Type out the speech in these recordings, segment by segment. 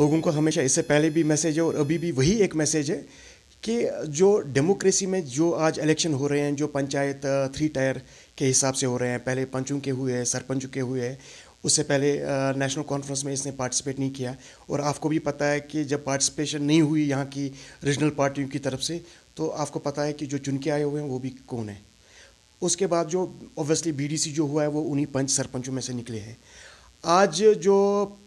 लोगों को हमेशा इससे पहले भी मैसेज है और अभी भी वही एक मैसेज है कि जो डेमोक्रेसी में जो आज इलेक्शन हो रहे हैं जो पंचायत थ्री टायर के हिसाब से हो रहे हैं पहले पंचों के हुए हैं सरपंचों के हुए हैं उससे पहले नेशनल कॉन्फ्रेंस में इसने पार्टिसिपेट नहीं किया और आपको भी पता है कि जब पार्टिसिपेशन नहीं हुई यहाँ की रीजनल पार्टियों की तरफ से तो आपको पता है कि जो चुन के आए हुए हैं वो भी कौन है उसके बाद जो ऑब्वियसली बीडीसी जो हुआ है वो उन्हीं पंच सरपंचों में से निकले हैं आज जो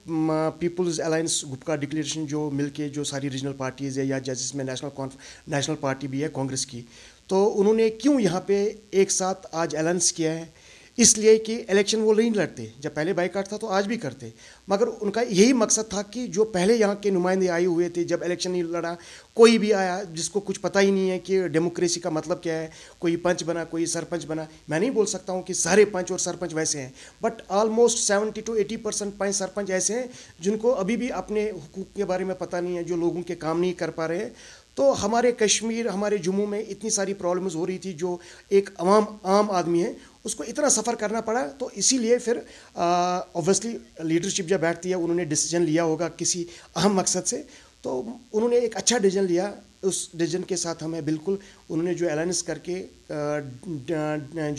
पीपल्स अलायंस गुप्का का डिक्लेरेशन जो मिलके जो सारी रीजनल पार्टीज़ है या जैसे इसमें नेशनल नेशनल पार्टी भी है कांग्रेस की तो उन्होंने क्यों यहाँ पे एक साथ आज अलायंस किया है इसलिए कि इलेक्शन वो नहीं लड़ते जब पहले बाइकाट था तो आज भी करते मगर उनका यही मकसद था कि जो पहले यहाँ के नुमाइंदे आए हुए थे जब इलेक्शन नहीं लड़ा कोई भी आया जिसको कुछ पता ही नहीं है कि डेमोक्रेसी का मतलब क्या है कोई पंच बना कोई सरपंच बना मैं नहीं बोल सकता हूँ कि सारे पंच और सरपंच वैसे हैं but almost seventy to eighty percent panch sarpanch ऐसे हैं जिनको अभी भी अपने हुकूक के बारे में पता नहीं है जो लोगों के काम नहीं कर पा रहे हैं तो हमारे कश्मीर हमारे जम्मू में इतनी सारी प्रॉब्लम्स हो रही थी जो एक आम आम आदमी है उसको इतना सफ़र करना पड़ा तो इसीलिए फिर ऑब्वियसली लीडरशिप जब बैठती है उन्होंने डिसीजन लिया होगा किसी अहम मकसद से तो उन्होंने एक अच्छा डिसीजन लिया उस डिसीजन के साथ हमें बिल्कुल उन्होंने जो अलाइंस करके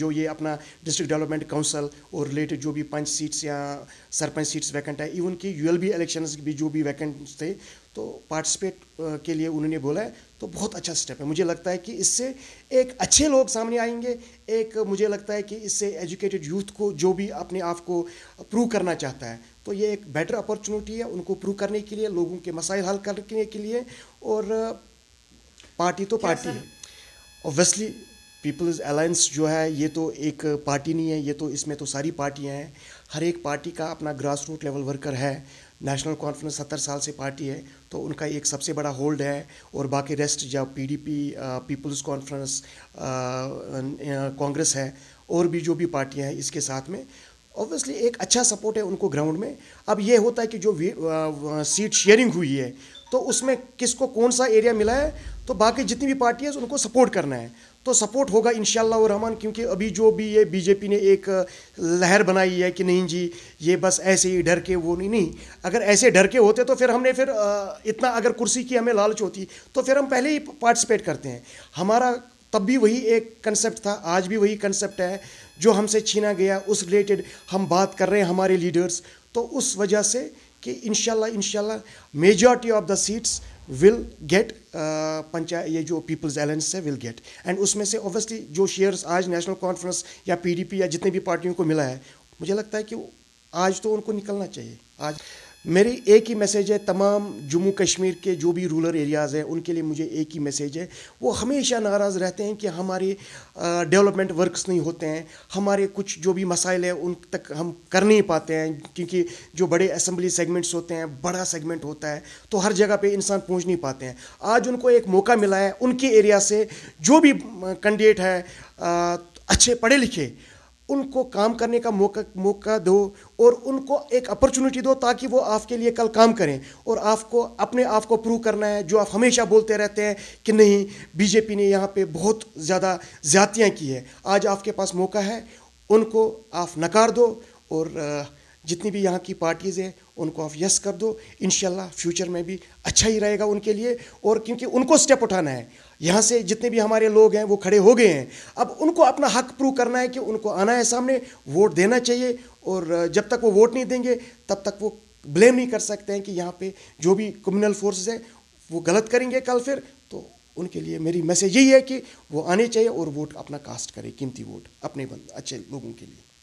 जो ये अपना डिस्ट्रिक्ट डेवलपमेंट काउंसिल और रिलेटेड जो भी पंच सीट्स या सरपंच सीट्स वैकेंट है इवन की यू एल बी इलेक्शन भी जो भी वैकेंट थे तो पार्टिसिपेट के लिए उन्होंने बोला है तो बहुत अच्छा स्टेप है मुझे लगता है कि इससे एक अच्छे लोग सामने आएंगे एक मुझे लगता है कि इससे एजुकेटेड यूथ को जो भी अपने आप को प्रूव करना चाहता है तो ये एक बेटर अपॉर्चुनिटी है उनको प्रूव करने के लिए लोगों के मसाइल हल करने के लिए और पार्टी तो पार्टी है ऑब्वियसली पीपल्स अलायंस जो है ये तो एक पार्टी नहीं है ये तो इसमें तो सारी पार्टियाँ हैं हर एक पार्टी का अपना ग्रास रूट लेवल वर्कर है नेशनल कॉन्फ्रेंस सत्तर साल से पार्टी है तो उनका एक सबसे बड़ा होल्ड है और बाकी रेस्ट जब P D P People's Conference Congress है और भी जो भी पार्टियाँ हैं इसके साथ में ऑब्वियसली एक अच्छा सपोर्ट है उनको ग्राउंड में अब ये होता है कि जो सीट शेयरिंग हुई है तो उसमें किसको कौन सा एरिया मिला है तो बाकी जितनी भी पार्टियाँ तो उनको सपोर्ट करना है तो सपोर्ट होगा इन रहमान क्योंकि अभी जो भी ये बीजेपी ने एक लहर बनाई है कि नहीं जी ये बस ऐसे ही डर के वो नहीं नहीं अगर ऐसे डर के होते तो फिर हमने फिर इतना अगर कुर्सी की हमें लालच होती तो फिर हम पहले ही पार्टिसिपेट करते हैं हमारा तब भी वही एक कंसेप्ट था आज भी वही कंसेप्ट है जो हमसे छीना गया उस रिलेटेड हम बात कर रहे हैं हमारे लीडर्स तो उस वजह से कि इनशाला इनशाला majority of the seats will get panchayat ये जो पीपल्स एलेंस है विल गेट एंड उसमें से ऑब्वियसली जो शेयर्स आज नेशनल कॉन्फ्रेंस या पीडीपी या जितने भी पार्टियों को मिला है मुझे लगता है कि आज तो उनको निकलना चाहिए आज मेरी एक ही मैसेज है तमाम जम्मू कश्मीर के जो भी रूरल एरियाज़ हैं उनके लिए मुझे एक ही मैसेज है वो हमेशा नाराज़ रहते हैं कि हमारे डेवलपमेंट वर्क्स नहीं होते हैं हमारे कुछ जो भी मसाइल हैं उन तक हम कर नहीं पाते हैं क्योंकि जो बड़े असम्बली सेगमेंट्स होते हैं बड़ा सेगमेंट होता है तो हर जगह पर इंसान पहुँच नहीं पाते हैं आज उनको एक मौका मिला है उनके एरिया से जो भी कैंडिडेट है अच्छे पढ़े लिखे उनको काम करने का मौका मौका दो और उनको एक अपॉर्चुनिटी दो ताकि वो आपके लिए कल काम करें और आपको अपने आप को प्रूव करना है जो आप हमेशा बोलते रहते हैं कि नहीं बीजेपी ने यहाँ पे बहुत ज़्यादा ज़्यादतियाँ की है आज आपके पास मौका है उनको आप नकार दो और जितनी भी यहाँ की पार्टीज़ हैं उनको आप यस कर दो इन फ्यूचर में भी अच्छा ही रहेगा उनके लिए और क्योंकि उनको स्टेप उठाना है यहाँ से जितने भी हमारे लोग हैं वो खड़े हो गए हैं अब उनको अपना हक प्रूव करना है कि उनको आना है सामने वोट देना चाहिए और जब तक वो वोट नहीं देंगे तब तक वो ब्लेम नहीं कर सकते हैं कि यहाँ पे जो भी क्रिमिनल फोर्सेज हैं वो गलत करेंगे कल फिर तो उनके लिए मेरी मैसेज यही है कि वो आने चाहिए और वोट अपना कास्ट करें कीमती वोट अपने बंद अच्छे लोगों के लिए